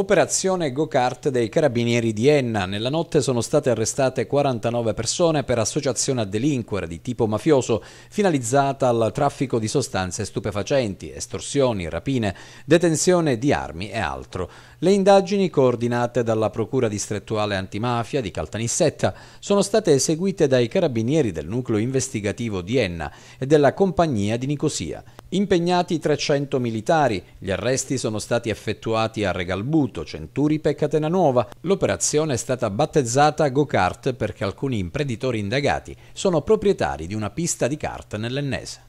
Operazione go-kart dei carabinieri di Enna. Nella notte sono state arrestate 49 persone per associazione a delinquere di tipo mafioso finalizzata al traffico di sostanze stupefacenti, estorsioni, rapine, detenzione di armi e altro. Le indagini coordinate dalla Procura distrettuale antimafia di Caltanissetta sono state eseguite dai carabinieri del nucleo investigativo di Enna e della compagnia di Nicosia. Impegnati 300 militari, gli arresti sono stati effettuati a Regalbuto, Centuripe e Catenanuova. L'operazione è stata battezzata Go Kart perché alcuni imprenditori indagati sono proprietari di una pista di kart nell'Ennese.